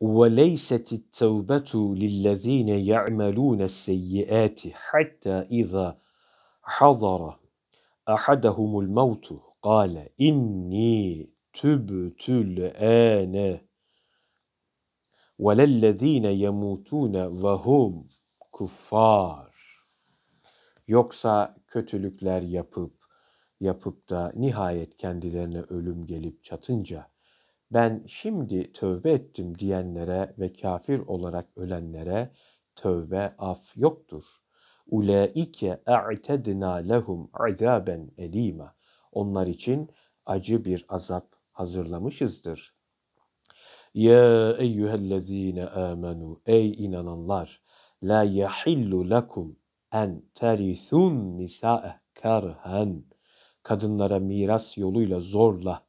وَلَيْسَتِ التَّوْبَةُ لِلَّذ۪ينَ يَعْمَلُونَ السَّيِّئَاتِ حَتَّى اِذَا حَضَرَ اَحَدَهُمُ الْمَوْتُ قَالَ اِنِّي تُبْتُ الْآنَ وَلَلَّذ۪ينَ يَمُوتُونَ وَهُمْ kuffar. Yoksa kötülükler yapıp yapıp da nihayet kendilerine ölüm gelip çatınca ben şimdi tövbe ettim diyenlere ve kafir olarak ölenlere tövbe af yoktur. Ulaike a'tedna lehum azaben elima. Onlar için acı bir azap hazırlamışızdır. Ya eyyühellezine amenu ey inananlar la yahillu lekum en terithun nisa'e karhen kadınlara miras yoluyla zorla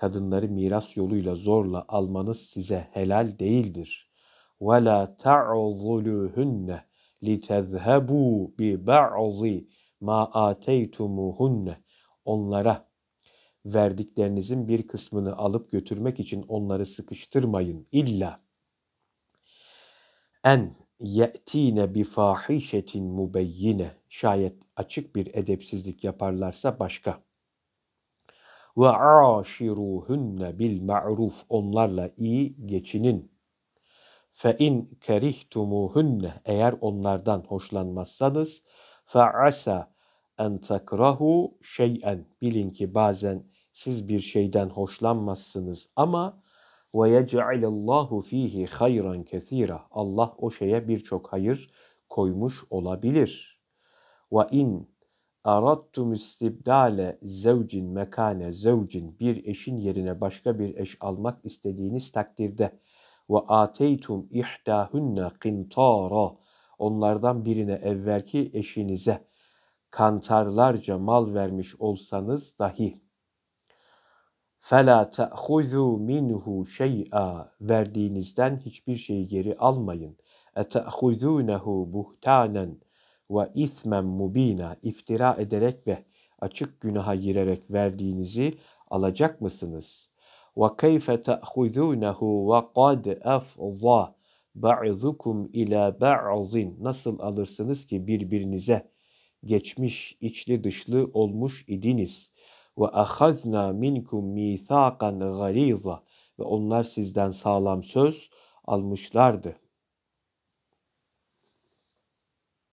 kadınları miras yoluyla zorla almanız size helal değildir. وَلَا تَعْظُلُهُنَّ لِتَذْهَبُوا بِبَعْضِ مَا آتَيْتُمُهُنَّ Onlara verdiklerinizin bir kısmını alıp götürmek için onları sıkıştırmayın. İlla en ye'tine bi fahişetin mubeyyine şayet açık bir edepsizlik yaparlarsa başka.'' ve aşiruhunne bil ma'ruf onlarla iyi geçinin. Fe in kerihtumuhunne eğer onlardan hoşlanmazsanız fa asa en takrahu şey'en bilin ki bazen siz bir şeyden hoşlanmazsınız ama ve yec'alallahu fihi hayran kesira Allah o şeye birçok hayır koymuş olabilir. Ve in arattum istibdale zevcin mekane zevcin bir eşin yerine başka bir eş almak istediğiniz takdirde ve ateytum ihdahunna qintara onlardan birine evvelki eşinize kantarlarca mal vermiş olsanız dahi فَلَا تَأْخُذُوا minhu şeya Verdiğinizden hiçbir şeyi geri almayın. اَتَأْخُذُونَهُ e بُهْتَانًا ve ismen mubina iftira ederek ve açık günaha girerek verdiğinizi alacak mısınız? Ve keyfe ta'huzunahu ve kad afza ba'zukum ila ba'zin nasıl alırsınız ki birbirinize geçmiş içli dışlı olmuş idiniz ve ahazna minkum mithaqan galiza ve onlar sizden sağlam söz almışlardı.